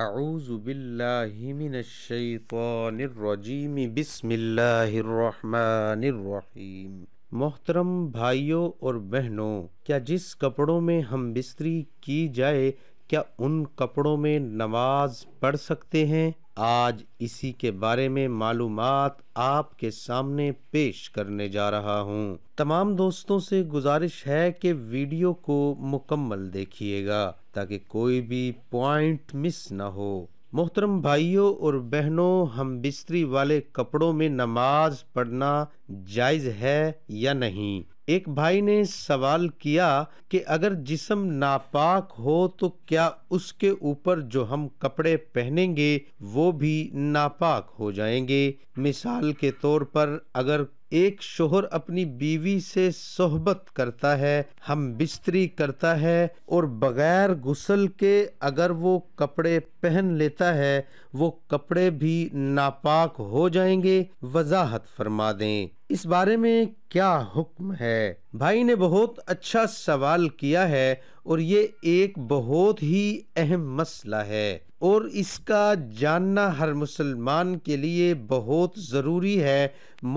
الرحمن الرحيم मोहतरम भाइयों और बहनों क्या जिस कपड़ों में हम बिस्तरी की जाए क्या उन कपड़ों में नमाज पढ़ सकते हैं आज इसी के बारे में मालूम आपके सामने पेश करने जा रहा हूँ तमाम दोस्तों से गुजारिश है कि वीडियो को मुकम्मल देखिएगा ताकि कोई भी पॉइंट मिस ना हो मोहतरम भाइयों और बहनों हम बिस्तरी वाले कपड़ों में नमाज पढ़ना जायज़ है या नहीं एक भाई ने सवाल किया कि अगर जिसम नापाक हो तो क्या उसके ऊपर जो हम कपड़े पहनेंगे वो भी नापाक हो जाएंगे मिसाल के तौर पर अगर एक शोहर अपनी बीवी से सोहबत करता है हम बिस्तरी करता है और बगैर गुसल के अगर वो कपड़े पहन लेता है वो कपड़े भी नापाक हो जाएंगे वजाहत फरमा दें इस बारे में क्या हुक्म है भाई ने बहुत अच्छा सवाल किया है और ये एक बहुत ही अहम मसला है और इसका जानना हर मुसलमान के लिए बहुत ज़रूरी है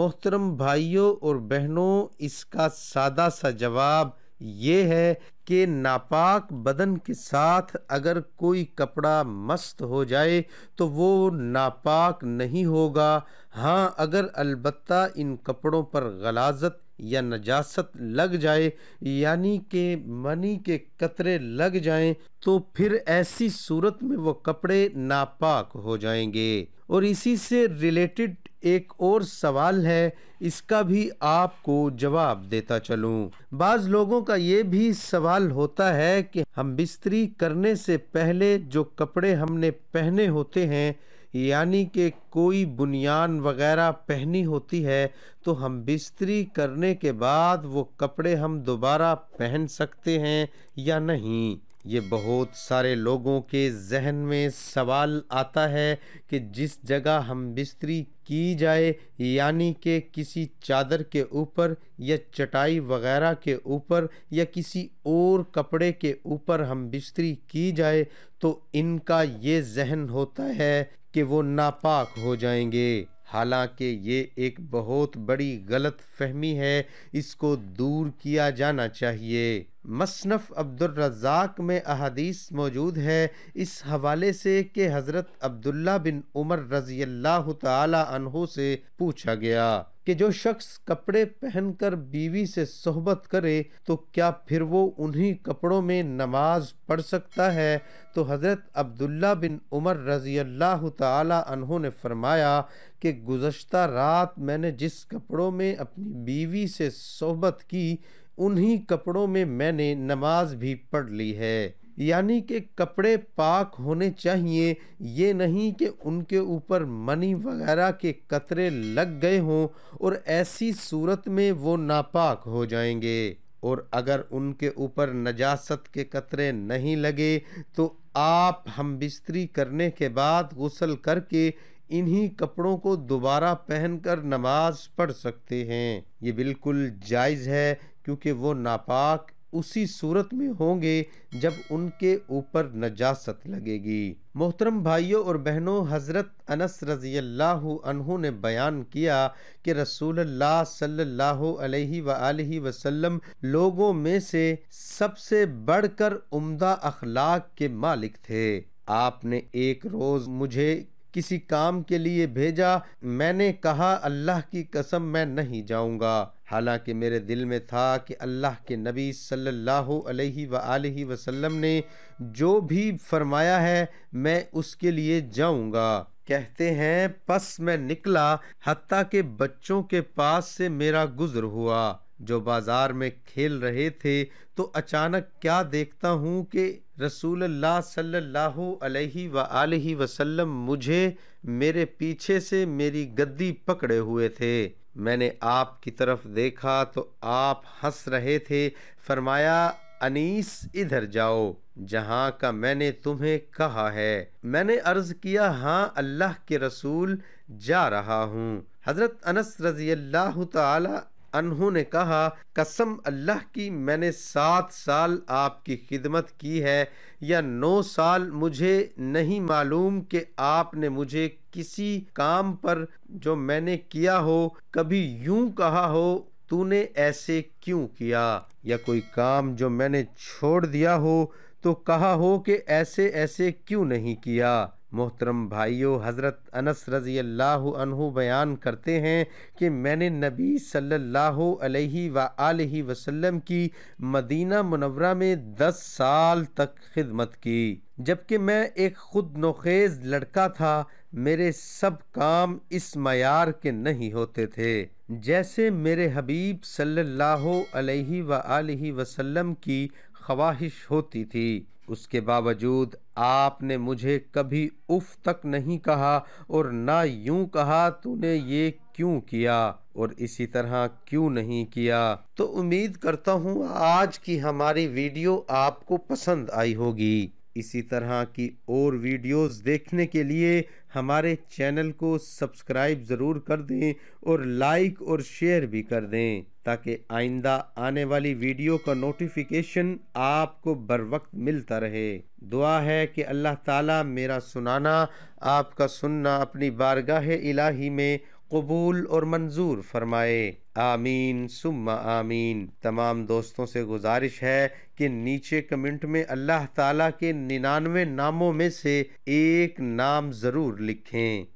मोहतरम भाइयों और बहनों इसका सादा सा जवाब ये है कि नापाक बदन के साथ अगर कोई कपड़ा मस्त हो जाए तो वो नापाक नहीं होगा हाँ अगर अलबत्ता इन कपड़ों पर गलाजत या नजासत लग जाए यानी कि मनी के कतरे लग जाएं तो फिर ऐसी सूरत में वो कपड़े नापाक हो जाएंगे और इसी से रिलेटेड एक और सवाल है इसका भी आपको जवाब देता चलूं। बाज़ लोगों का ये भी सवाल होता है कि हम बिस्तरी करने से पहले जो कपड़े हमने पहने होते हैं यानी कि कोई बुनियान वगैरह पहनी होती है तो हम बिस्तरी करने के बाद वो कपड़े हम दोबारा पहन सकते हैं या नहीं ये बहुत सारे लोगों के जहन में सवाल आता है कि जिस जगह हम बिस्तरी की जाए यानी कि किसी चादर के ऊपर या चटाई वगैरह के ऊपर या किसी और कपड़े के ऊपर हम बिस्तरी की जाए तो इनका ये जहन होता है कि वो नापाक हो जाएंगे हालांकि ये एक बहुत बड़ी गलत फहमी है इसको दूर किया जाना चाहिए मसनफ़ अब्दुलरज़ाक में अदीस मौजूद है इस हवाले से कि हज़रत अब्दुल्ला बिन उमर रज़ी अल्लाह तहु से पूछा गया कि जो शख्स कपड़े पहनकर बीवी से सोहबत करे तो क्या फिर वो उन्हीं कपड़ों में नमाज पढ़ सकता है तो हज़रत अब्दुल्ला बिन उमर रज़ी अल्लाह ने फरमाया कि गुज्त रात मैंने जिस कपड़ों में अपनी बीवी से सोहबत की उन्हीं कपड़ों में मैंने नमाज भी पढ़ ली है यानी कि कपड़े पाक होने चाहिए ये नहीं कि उनके ऊपर मनी वगैरह के कतरे लग गए हों और ऐसी सूरत में वो नापाक हो जाएंगे और अगर उनके ऊपर नजासत के कतरे नहीं लगे तो आप हम बिस्तरी करने के बाद गसल करके इन्हीं कपड़ों को दोबारा पहनकर नमाज पढ़ सकते हैं ये बिल्कुल जायज़ है क्योंकि वो नापाक उसी सूरत में होंगे जब उनके ऊपर नजासत लगेगी मोहतरम भाइयों और बहनों हज़रत अनस रज़ी अल्लाह ने बयान किया कि रसूलुल्लाह सल्लल्लाहु अलैहि वसल्लम लोगों में से सबसे बढ़कर उम्दा अखलाक के मालिक थे आपने एक रोज़ मुझे किसी काम के लिए भेजा मैंने कहा अल्लाह की कसम मैं नहीं जाऊंगा हालांकि मेरे दिल में था कि अल्लाह के नबी सल्लल्लाहु अलैहि सल्ला वसल्लम ने जो भी फरमाया है मैं उसके लिए जाऊंगा कहते हैं पस मैं निकला हती के बच्चों के पास से मेरा गुज़र हुआ जो बाज़ार में खेल रहे थे तो अचानक क्या देखता हूँ कि रसूल सल्लल्लाहु अलैहि वसल्लम मुझे मेरे पीछे से मेरी गद्दी पकड़े हुए थे मैंने आप की तरफ देखा तो आप हंस रहे थे फरमाया अनीस इधर जाओ जहाँ का मैंने तुम्हें कहा है मैंने अर्ज़ किया हाँ अल्लाह के रसूल जा रहा हूँ हज़रत अनस रज़ी अल्लाह अनहू ने कहा कसम अल्लाह की मैंने सात साल आपकी खिदमत की है या नौ साल मुझे नहीं मालूम कि आपने मुझे किसी काम पर जो मैंने किया हो कभी यूं कहा हो तूने ऐसे क्यों किया या कोई काम जो मैंने छोड़ दिया हो तो कहा हो कि ऐसे ऐसे क्यों नहीं किया मोहतरम भाइयों हज़रत अनस रज़ी अल्लाह अनहु बयान करते हैं कि मैंने नबी सल्लल्लाहु अलैहि व आलि वसल्लम की मदीना मुनवरा में दस साल तक खिदमत की जबकि मैं एक ख़ुद नोखेज़ लड़का था मेरे सब काम इस मैार के नहीं होते थे जैसे मेरे हबीब सल्लल्लाहु अलैहि व आलि वसल्लम की ख्वाहिश होती थी उसके बावजूद आपने मुझे कभी उफ तक नहीं कहा और ना यूं कहा तूने ये क्यों किया और इसी तरह क्यों नहीं किया तो उम्मीद करता हूँ आज की हमारी वीडियो आपको पसंद आई होगी इसी तरह की और वीडियोस देखने के लिए हमारे चैनल को सब्सक्राइब ज़रूर कर दें और लाइक और शेयर भी कर दें ताकि आइंदा आने वाली वीडियो का नोटिफिकेशन आपको बर वक्त मिलता रहे दुआ है कि अल्लाह ताला मेरा सुनाना आपका सुनना अपनी बारगाह इलाही में कबूल और मंजूर फरमाए आमीन सुम्मा आमीन तमाम दोस्तों से गुजारिश है कि नीचे कमेंट में अल्लाह ताला के निन्यानवे नामों में से एक नाम ज़रूर लिखें